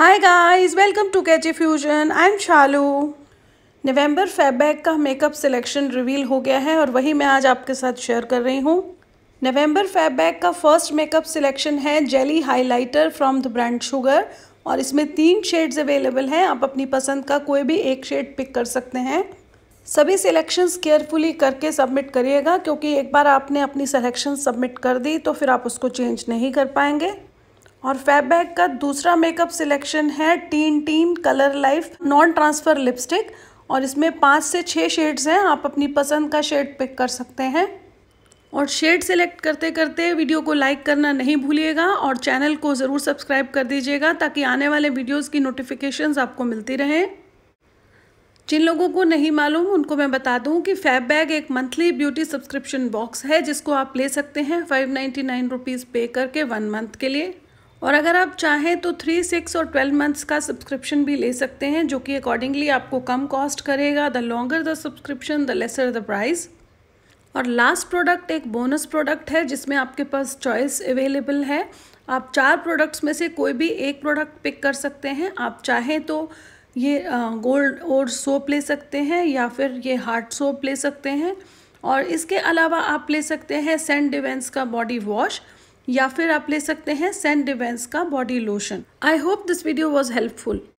hi guys welcome to catchy fusion I am Shalu November FabBag का makeup selection reveal हो गया है और वही मैं आज आपके साथ शेयर कर रही हूँ नवंबर फेबैक का फर्स्ट मेकअप सिलेक्शन है jelly highlighter from the brand Sugar और इसमें तीन शेड्स अवेलेबल हैं आप अपनी पसंद का कोई भी एक शेड पिक कर सकते हैं सभी सिलेक्शंस केयरफुली करके सबमिट करिएगा क्योंकि एक बार आपने अपनी सिलेक्शन सबमिट कर दी तो फिर आप उसको चेंज नहीं कर पाएंगे और फैबैक का दूसरा मेकअप सिलेक्शन है Teen Teen colour life non transfer lipstick और इसमें पाँच से छः शेड्स हैं आप अपनी पसंद का शेड पिक कर सकते हैं और शेड सेलेक्ट करते करते वीडियो को लाइक करना नहीं भूलिएगा और चैनल को ज़रूर सब्सक्राइब कर दीजिएगा ताकि आने वाले वीडियोस की नोटिफिकेशंस आपको मिलती रहें जिन लोगों को नहीं मालूम उनको मैं बता दूं कि फैब बैग एक मंथली ब्यूटी सब्सक्रिप्शन बॉक्स है जिसको आप ले सकते हैं फाइव नाइन्टी नाइन रुपीज़ पे करके वन मंथ के लिए और अगर आप चाहें तो थ्री सिक्स और ट्वेल्व मंथ्स का सब्सक्रिप्शन भी ले सकते हैं जो कि अकॉर्डिंगली आपको कम कॉस्ट करेगा the longer the subscription the lesser the price और लास्ट प्रोडक्ट एक बोनस प्रोडक्ट है जिसमें आपके पास चॉइस अवेलेबल है आप चार प्रोडक्ट्स में से कोई भी एक प्रोडक्ट पिक कर सकते हैं आप चाहें तो ये गोल्ड और सोप ले सकते हैं या फिर ये हार्ट सोप ले सकते हैं और इसके अलावा आप ले सकते हैं सेंट डिवेंस का बॉडी वॉश या फिर आप ले सकते हैं सेंट डिवेंस का body lotion I hope this video was helpful